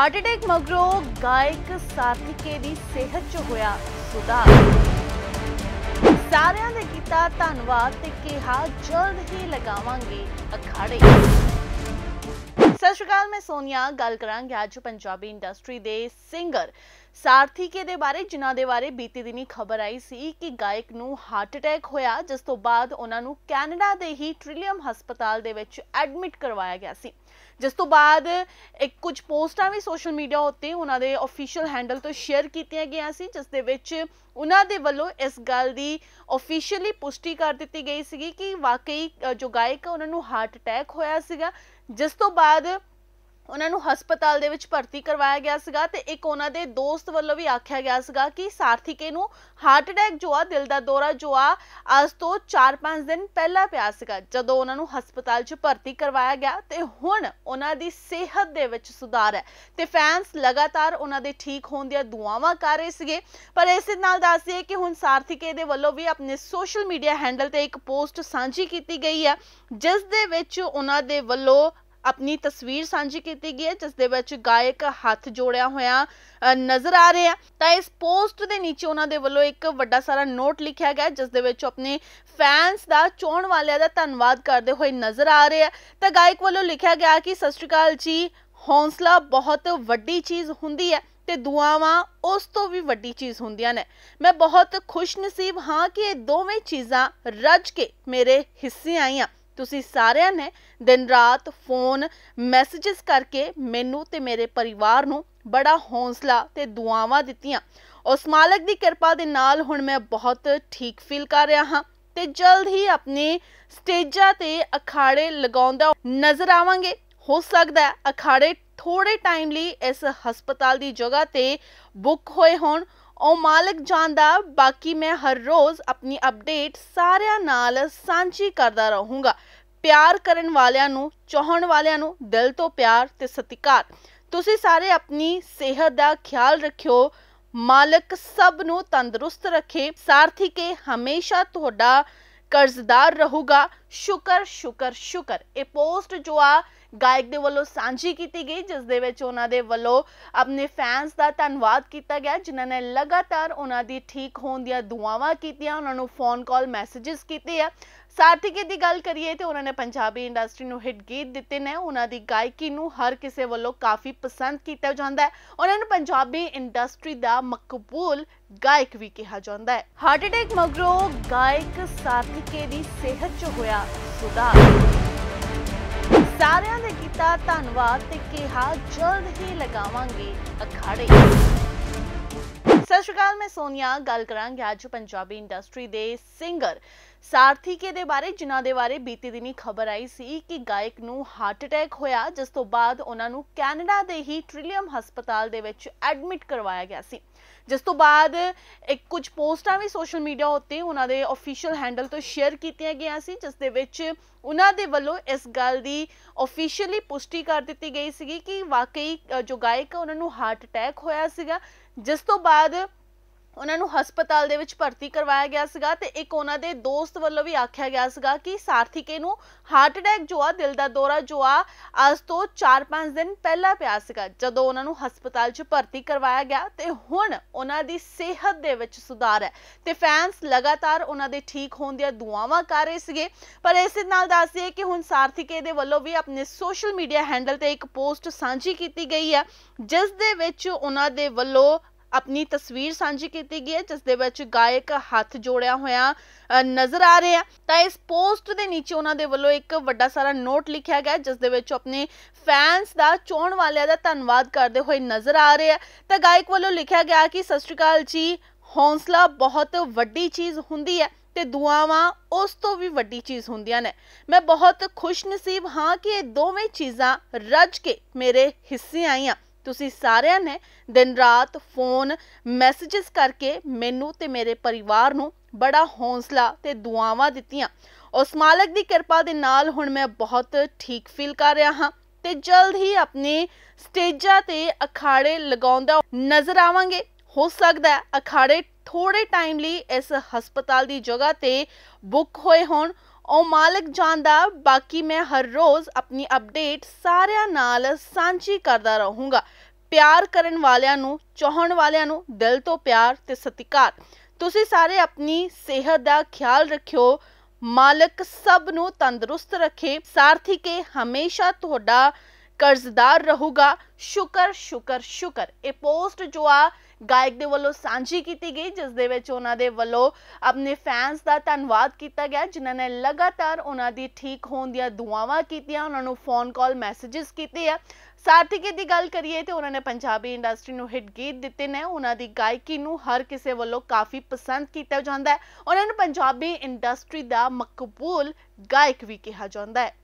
heart attack ਮਗਰੋਂ ਗਾਇਕ ਸਾਥੀਕੇ ਦੀ ਸਿਹਤ 'ਚ ਹੋਇਆ ਸੁਧਾਰ ਸਾਰਿਆਂ ਨੇ ਕੀਤਾ ਧੰਨਵਾਦ ਤੇ ਕਿਹਾ ਜਲਦ ਹੀ ਲਗਾਵਾਂਗੇ ਅਖਾੜੇ ਸਤਿ ਸ਼੍ਰੀ ਅਕਾਲ ਮੈਂ ਸੋਨੀਆ ਗੱਲ ਕਰਾਂਗੇ ਅੱਜ ਪੰਜਾਬੀ ਇੰਡਸਟਰੀ ਦੇ ਸਿੰਗਰ ਸਾਰਥੀ ਕੇ ਦੇ ਬਾਰੇ ਜਿਨ੍ਹਾਂ ਦੇ ਬਾਰੇ ਬੀਤੀ ਦਿਨੀ ਖਬਰ ਆਈ ਸੀ ਕਿ ਗਾਇਕ ਨੂੰ ਹਾਰਟ ਅਟੈਕ ਹੋਇਆ ਜਿਸ ਤੋਂ ਬਾਅਦ ਉਹਨਾਂ ਨੂੰ ਕੈਨੇਡਾ ਦੇ ਹੀ ਟ੍ਰਿਲੀਅਮ ਹਸਪਤਾਲ ਦੇ ਵਿੱਚ ਐਡਮਿਟ ਕਰਵਾਇਆ ਗਿਆ ਸੀ ਜਿਸ ਤੋਂ ਬਾਅਦ ਇੱਕ ਕੁਝ ਪੋਸਟਾਂ ਵੀ ਸੋਸ਼ਲ ਮੀਡੀਆ ਉੱਤੇ ਉਹਨਾਂ ਦੇ ਅਫੀਸ਼ੀਅਲ ਹੈਂਡਲ ਤੋਂ ਸ਼ੇਅਰ ਕੀਤੀਆਂ ਗਈਆਂ ਸੀ ਜਿਸ ਦੇ ਵਿੱਚ ਉਹਨਾਂ ਦੇ ਵੱਲੋਂ ਇਸ ਗੱਲ ਦੀ ਅਫੀਸ਼ੀਅਲੀ ਪੁਸ਼ਟੀ ਕਰ ਦਿੱਤੀ ਗਈ ਸੀ ਕਿ ਵਾਕਈ ਜੋ ਗਾਇਕ ਉਹਨਾਂ ਨੂੰ ਹਾਰਟ ਅਟੈਕ ਹੋਇਆ ਸੀਗਾ ਜਿਸ ਤੋਂ ਬਾਅਦ ਉਹਨਾਂ ਨੂੰ ਹਸਪਤਾਲ ਦੇ ਵਿੱਚ ਭਰਤੀ ਕਰਵਾਇਆ ਗਿਆ ਸੀਗਾ ਤੇ ਇੱਕ ਉਹਨਾਂ ਦੇ ਦੋਸਤ ਵੱਲੋਂ ਵੀ ਆਖਿਆ ਗਿਆ ਸੀਗਾ ਕਿ ਸਾਰਥੀਕੇ ਨੂੰ ਹਾਰਟ ਅਟੈਕ ਜੋ ਆ ਦਿਲ ਦਾ ਦੌਰਾ ਜੋ ਆ ਅੱਜ ਤੋਂ 4-5 ਦਿਨ ਪਹਿਲਾਂ ਪਿਆ ਸੀਗਾ ਜਦੋਂ ਉਹਨਾਂ ਨੂੰ ਹਸਪਤਾਲ 'ਚ ਭਰਤੀ ਕਰਵਾਇਆ ਗਿਆ ਤੇ ਹੁਣ ਉਹਨਾਂ ਦੀ ਸਿਹਤ ਦੇ ਵਿੱਚ ਸੁਧਾਰ ਹੈ ਤੇ ਫੈਨਸ ਲਗਾਤਾਰ ਉਹਨਾਂ ਦੇ ਠੀਕ ਹੋਣ ਦੀਆਂ ਦੁਆਵਾਂ ਕਰ ਰਹੇ ਸੀਗੇ ਪਰ ਇਸ ਦੇ ਨਾਲ ਦੱਸ ਦਈਏ ਕਿ ਹੁਣ ਸਾਰਥੀਕੇ ਦੇ ਵੱਲੋਂ ਵੀ ਆਪਣੇ ਸੋਸ਼ਲ ਮੀਡੀਆ ਹੈਂਡਲ ਤੇ ਇੱਕ ਪੋਸਟ ਸਾਂਝੀ ਕੀਤੀ ਗਈ ਹੈ ਜਿਸ ਦੇ ਵਿੱਚ ਉਹਨਾਂ ਦੇ ਵੱਲੋਂ ਆਪਣੀ ਤਸਵੀਰ ਸਾਂਝੀ ਕੀਤੀ ਗਈ ਹੈ ਜਿਸ ਦੇ ਵਿੱਚ ਗਾਇਕ ਹੱਥ ਜੋੜਿਆ ਹੋਇਆ ਨਜ਼ਰ ਆ ਰਿਹਾ ਤਾਂ ਇਸ ਪੋਸਟ ਦੇ ਨੀਚੇ ਉਹਨਾਂ ਦੇ ਵੱਲੋਂ ਇੱਕ ਵੱਡਾ ਸਾਰਾ ਨੋਟ ਲਿਖਿਆ ਗਿਆ ਜਿਸ ਦੇ ਵਿੱਚ ਆਪਣੇ ਫੈਨਸ ਦਾ ਚੋਣ ਵਾਲਿਆਂ ਦਾ ਧੰਨਵਾਦ ਕਰਦੇ ਹੋਏ ਨਜ਼ਰ ਆ ਰਿਹਾ ਤਾਂ ਗਾਇਕ ਵੱਲੋਂ ਲਿਖਿਆ ਗਿਆ ਕਿ ਸਤਿ ਸ਼੍ਰੀ ਅਕਾਲ ਜੀ ਹੌਸਲਾ ਬਹੁਤ ਵੱਡੀ ਚੀਜ਼ ਹੁੰਦੀ ਹੈ ਤੇ ਦੁਆਵਾਂ ਉਸ ਤੋਂ ਵੀ ਵੱਡੀ ਚੀਜ਼ ਹੁੰਦੀਆਂ ਨੇ ਮੈਂ ਬਹੁਤ ਖੁਸ਼ਨਸੀਬ ਹਾਂ ਕਿ ਇਹ ਦੋਵੇਂ ਚੀਜ਼ਾਂ ਰੱਜ ਕੇ ਮੇਰੇ ਹਿੱਸੇ ਆਈਆਂ ਤੁਸੀਂ ਸਾਰਿਆਂ ਨੇ ਦਿਨ ਰਾਤ ਫੋਨ ਮੈਸੇजेस ਕਰਕੇ ਮੈਨੂੰ ਤੇ ਮੇਰੇ ਪਰਿਵਾਰ ਨੂੰ ਬੜਾ ਹੌਸਲਾ ਤੇ ਦੁਆਵਾਂ ਦਿੱਤੀਆਂ ਉਸ ਮਾਲਕ ਦੀ ਕਿਰਪਾ ਦੇ ਨਾਲ ਹੁਣ ਮੈਂ ਬਹੁਤ ਠੀਕ ਫੀਲ ਕਰ ਰਿਹਾ ਹਾਂ ਤੇ ਜਲਦ ਹੀ ਆਪਣੇ ਸਟੇਜਾਂ ਤੇ ਅਖਾੜੇ ਲਗਾਉਂਦਾ ਨਜ਼ਰ ਆਵਾਂਗੇ ਹੋ ਸਕਦਾ ਹੈ ਅਖਾੜੇ ਥੋੜੇ ਟਾਈਮ ਲਈ ਇਸ ਹਸਪਤਾਲ ਦੀ ਜਗ੍ਹਾ ਤੇ ਬੁੱਕ ਹੋਏ ਹੋਣ ਉਹ ਮਾਲਕ ਜਾਣਦਾ ਬਾਕੀ ਮੈਂ ਹਰ ਰੋਜ਼ ਆਪਣੀ ਅਪਡੇਟ ਸਾਰਿਆਂ ਨਾਲ ਸਾਂਝੀ ਕਰਦਾ ਰਹੂੰਗਾ ਪਿਆਰ ਕਰਨ ਵਾਲਿਆਂ ਨੂੰ ਚਾਹਣ ਵਾਲਿਆਂ ਨੂੰ ਦਿਲ ਤੋਂ ਪਿਆਰ ਤੇ ਸਤਿਕਾਰ ਤੁਸੀਂ ਸਾਰੇ ਆਪਣੀ ਸਿਹਤ ਦਾ ਖਿਆਲ ਰੱਖਿਓ ਮਾਲਕ ਸਭ ਨੂੰ ਤੰਦਰੁਸਤ ਰੱਖੇ ਸਾਰਥੀ ਕੇ ਹਮੇਸ਼ਾ ਤੁਹਾਡਾ ਕਰਜ਼ਦਾਰ ਰਹੂਗਾ ਸ਼ੁਕਰ ਸ਼ੁਕਰ ਸ਼ੁਕਰ ਇਹ ਪੋਸਟ ਜੋ ਆ ਗਾਇਕ ਦੇ ਵੱਲੋਂ ਸਾਂਝੀ ਕੀਤੀ ਗਈ ਜਿਸ ਦੇ ਵਿੱਚ ਉਹਨਾਂ ਦੇ ਵੱਲੋਂ ਆਪਣੇ ਫੈਨਸ ਦਾ ਧੰਨਵਾਦ ਕੀਤਾ ਗਿਆ ਜਿਨ੍ਹਾਂ ਨੇ ਲਗਾਤਾਰ ਉਹਨਾਂ ਦੀ ਠੀਕ ਹੋਣ ਦੀਆਂ ਦੁਆਵਾਂ ਕੀਤੀਆਂ ਉਹਨਾਂ ਨੂੰ ਫੋਨ ਕਾਲ ਮੈਸੇजेस ਕੀਤੇ ਆ ਸਾਰਥੀਕੇ ਦੀ ਗੱਲ ਕਰੀਏ ਤੇ ਉਹਨਾਂ ਨੇ ਪੰਜਾਬੀ ਇੰਡਸਟਰੀ ਨੂੰ ਹਿੱਟ ਗੀਤ ਦਿੱਤੇ ਨੇ ਉਹਨਾਂ ਦੀ ਗਾਇਕੀ ਨੂੰ ਹਰ ਕਿਸੇ ਵੱਲੋਂ ਕਾਫੀ ਪਸੰਦ ਕੀਤਾ ਜਾਂਦਾ ਹੈ ਉਹਨਾਂ ਨੂੰ ਪੰਜਾਬੀ ਇੰਡਸਟਰੀ ਦਾ ਮਕਬੂਲ ਗਾਇਕ ਵੀ ਕਿਹਾ ਜਾਂਦਾ ਹੈ ਹਾਰਟ ਅਟੈਕ ਮਗਰੋਂ ਗਾਇਕ ਸਾਰਥੀਕੇ ਦੀ ਸਿਹਤ 'ਚ ਹੋਇਆ ਸੁਧਾਰ ਸਾਰਿਆਂ ਨੇ ਕੀਤਾ ਧੰਨਵਾਦ ਤੇ ਕਿਹਾ ਜਲਦ ਹੀ ਲਗਾਵਾਂਗੇ ਅਖਾੜੇ ਸਤਿ ਸ਼੍ਰੀ ਅਕਾਲ ਮੈਂ ਸੋਨੀਆ ਗੱਲ ਕਰਾਂਗੇ ਅੱਜ ਪੰਜਾਬੀ ਇੰਡਸਟਰੀ ਦੇ ਸਿੰਗਰ ਸਾਰਥੀ ਕੇ ਦੇ ਬਾਰੇ ਜਿਨ੍ਹਾਂ ਦੇ ਬਾਰੇ ਬੀਤੀ ਦਿਨੀ ਖਬਰ ਆਈ ਸੀ ਕਿ ਗਾਇਕ ਨੂੰ ਹਾਰਟ ਅਟੈਕ ਹੋਇਆ ਜਿਸ ਤੋਂ ਬਾਅਦ ਉਹਨਾਂ ਨੂੰ ਕੈਨੇਡਾ ਦੇ ਹੀ ਟ੍ਰਿਲੀਅਮ ਹਸਪਤਾਲ ਦੇ ਵਿੱਚ ਐਡਮਿਟ ਕਰਵਾਇਆ ਗਿਆ ਸੀ ਜਿਸ ਤੋਂ ਬਾਅਦ ਇੱਕ ਕੁਝ ਪੋਸਟਾਂ ਵੀ ਸੋਸ਼ਲ ਮੀਡੀਆ ਉੱਤੇ ਉਹਨਾਂ ਦੇ ਅਫੀਸ਼ੀਅਲ ਹੈਂਡਲ ਤੋਂ ਸ਼ੇਅਰ ਕੀਤੀਆਂ ਗਈਆਂ ਸੀ ਜਿਸ ਦੇ ਵਿੱਚ ਉਹਨਾਂ ਦੇ ਵੱਲੋਂ ਇਸ ਗੱਲ ਦੀ ਅਫੀਸ਼ੀਅਲੀ ਪੁਸ਼ਟੀ ਕਰ ਦਿੱਤੀ ਗਈ ਸੀ ਕਿ ਵਾਕਈ ਜੋ ਗਾਇਕ ਉਹਨਾਂ ਨੂੰ ਹਾਰਟ ਅਟੈਕ ਹੋਇਆ ਸੀਗਾ ਜਿਸ ਤੋਂ ਬਾਅਦ ਉਹਨਾਂ ਨੂੰ ਹਸਪਤਾਲ ਦੇ ਵਿੱਚ ਭਰਤੀ ਕਰਵਾਇਆ ਗਿਆ ਸੀਗਾ ਤੇ ਇੱਕ ਉਹਨਾਂ ਦੇ ਦੋਸਤ ਵੱਲੋਂ ਵੀ ਆਖਿਆ ਗਿਆ ਸੀਗਾ ਕਿ ਸਾਰਥੀਕੇ ਨੂੰ ਹਾਰਟ ਅਟੈਕ ਜੋ ਆ ਦਿਲ ਦਾ ਦੌਰਾ ਜੋ ਆ ਅੱਜ ਤੋਂ 4-5 ਦਿਨ ਪਹਿਲਾਂ ਪਿਆ ਸੀਗਾ ਜਦੋਂ ਉਹਨਾਂ ਨੂੰ ਹਸਪਤਾਲ 'ਚ ਭਰਤੀ ਕਰਵਾਇਆ ਗਿਆ ਤੇ ਹੁਣ ਉਹਨਾਂ ਦੀ ਸਿਹਤ ਦੇ ਵਿੱਚ ਸੁਧਾਰ ਹੈ ਤੇ ਫੈਨਸ ਲਗਾਤਾਰ ਉਹਨਾਂ ਦੇ ਠੀਕ ਹੋਣ ਦੀਆਂ ਦੁਆਵਾਂ ਕਰ ਰਹੇ ਸੀਗੇ ਪਰ ਇਸ ਦੇ ਨਾਲ ਦੱਸਿਆ ਕਿ ਹੁਣ ਸਾਰਥੀਕੇ ਦੇ ਵੱਲੋਂ ਵੀ ਆਪਣੇ ਸੋਸ਼ਲ ਮੀਡੀਆ ਹੈਂਡਲ ਤੇ ਇੱਕ ਪੋਸਟ ਸਾਂਝੀ ਕੀਤੀ ਗਈ ਹੈ ਜਿਸ ਦੇ ਵਿੱਚ ਉਹਨਾਂ ਦੇ ਵੱਲੋਂ ਆਪਣੀ ਤਸਵੀਰ ਸਾਂਝੀ ਕੀਤੀ ਗਈ ਹੈ ਜਿਸ ਦੇ ਵਿੱਚ ਗਾਇਕ ਹੱਥ ਜੋੜਿਆ ਹੋਇਆ ਨਜ਼ਰ ਆ ਰਿਹਾ ਤਾਂ ਇਸ ਪੋਸਟ ਦੇ ਨੀਚੇ ਉਹਨਾਂ ਦੇ ਵੱਲੋਂ ਇੱਕ ਵੱਡਾ ਸਾਰਾ ਨੋਟ ਲਿਖਿਆ ਗਿਆ ਜਿਸ ਦੇ ਵਿੱਚ ਆਪਣੇ ਫੈਨਸ ਦਾ ਚੋਣ ਵਾਲਿਆਂ ਦਾ ਧੰਨਵਾਦ ਕਰਦੇ ਹੋਏ ਨਜ਼ਰ ਆ ਰਿਹਾ ਤਾਂ ਗਾਇਕ ਵੱਲੋਂ ਲਿਖਿਆ ਗਿਆ ਕਿ ਸਤਿ ਸ਼੍ਰੀ ਅਕਾਲ ਜੀ ਹੌਸਲਾ ਬਹੁਤ ਵੱਡੀ ਚੀਜ਼ ਹੁੰਦੀ ਹੈ ਤੇ ਦੁਆਵਾਂ ਉਸ ਤੋਂ ਵੀ ਵੱਡੀ ਚੀਜ਼ ਹੁੰਦੀਆਂ ਨੇ ਮੈਂ ਬਹੁਤ ਖੁਸ਼ਨਸੀਬ ਹਾਂ ਕਿ ਇਹ ਦੋਵੇਂ ਚੀਜ਼ਾਂ ਰੱਜ ਕੇ ਮੇਰੇ ਹਿੱਸੇ ਆਈਆਂ ਤੁਸੀਂ ਸਾਰਿਆਂ ਨੇ ਦਿਨ ਰਾਤ ਫੋਨ ਮੈਸੇजेस ਕਰਕੇ ਮੈਨੂੰ ਤੇ ਮੇਰੇ ਪਰਿਵਾਰ ਨੂੰ ਬੜਾ ਹੌਸਲਾ ਤੇ ਦੁਆਵਾਂ ਦਿੱਤੀਆਂ ਉਸ ਮਾਲਕ ਦੀ ਕਿਰਪਾ ਦੇ ਨਾਲ ਹੁਣ ਮੈਂ ਬਹੁਤ ਠੀਕ ਫੀਲ ਕਰ ਰਿਹਾ ਹਾਂ ਤੇ ਜਲਦ ਹੀ ਆਪਣੇ ਸਟੇਜਾਂ ਤੇ ਅਖਾੜੇ ਲਗਾਉਂਦਾ ਨਜ਼ਰ ਆਵਾਂਗੇ ਹੋ ਸਕਦਾ ਅਖਾੜੇ ਥੋੜੇ ਟਾਈਮ ਲਈ ਇਸ ਹਸਪਤਾਲ ਦੀ ਜਗ੍ਹਾ ਤੇ ਬੁੱਕ ਹੋਏ ਹੋਣ ਉਹ ਮਾਲਕ ਜਾਣਦਾ ਬਾਕੀ ਮੈਂ ਹਰ ਰੋਜ਼ ਆਪਣੀ ਅਪਡੇਟ ਸਾਰਿਆਂ ਨਾਲ ਸਾਂਝੀ ਕਰਦਾ ਰਹੂੰਗਾ ਪਿਆਰ ਕਰਨ ਵਾਲਿਆਂ ਨੂੰ ਚਾਹਣ ਵਾਲਿਆਂ ਨੂੰ ਦਿਲ ਤੋਂ ਪਿਆਰ ਤੇ ਸਤਿਕਾਰ ਤੁਸੀਂ ਸਾਰੇ ਆਪਣੀ ਸਿਹਤ ਦਾ ਖਿਆਲ ਰੱਖਿਓ ਮਾਲਕ ਸਭ ਨੂੰ ਤੰਦਰੁਸਤ ਰੱਖੇ ਸਾਰਥੀ ਕੇ ਹਮੇਸ਼ਾ ਤੁਹਾਡਾ ਕਰਜ਼ਦਾਰ ਰਹੂਗਾ ਸ਼ੁਕਰ ਸ਼ੁਕਰ ਸ਼ੁਕਰ ਇਹ ਪੋਸਟ ਜੋ ਆ ਗਾਇਕ ਦੇ ਵੱਲੋਂ ਸਾਂਝੀ ਕੀਤੀ ਗਈ ਜਿਸ ਦੇ ਵਿੱਚ ਉਹਨਾਂ ਦੇ ਵੱਲੋਂ ਆਪਣੇ ਫੈਨਸ ਦਾ ਧੰਨਵਾਦ ਕੀਤਾ ਗਿਆ ਜਿਨ੍ਹਾਂ ਨੇ ਲਗਾਤਾਰ ਉਹਨਾਂ ਦੀ ਠੀਕ ਹੋਣ ਦੀਆਂ ਦੁਆਵਾਂ ਕੀਤੀਆਂ ਉਹਨਾਂ ਨੂੰ ਫੋਨ ਕਾਲ ਮੈਸੇजेस ਕੀਤੇ ਆ ਕੀ ਦੀ ਗੱਲ ਕਰੀਏ ਤੇ ਉਹਨਾਂ ਨੇ ਪੰਜਾਬੀ ਇੰਡਸਟਰੀ ਨੂੰ ਹਿੱਟ ਗੀਤ ਦਿੱਤੇ ਨੇ ਉਹਨਾਂ ਦੀ ਗਾਇਕੀ ਨੂੰ ਹਰ ਕਿਸੇ ਵੱਲੋਂ ਕਾਫੀ ਪਸੰਦ ਕੀਤਾ ਜਾਂਦਾ ਹੈ ਉਹਨਾਂ ਨੂੰ ਪੰਜਾਬੀ ਇੰਡਸਟਰੀ ਦਾ ਮਕਬੂਲ ਗਾਇਕ ਵੀ ਕਿਹਾ ਜਾਂਦਾ ਹੈ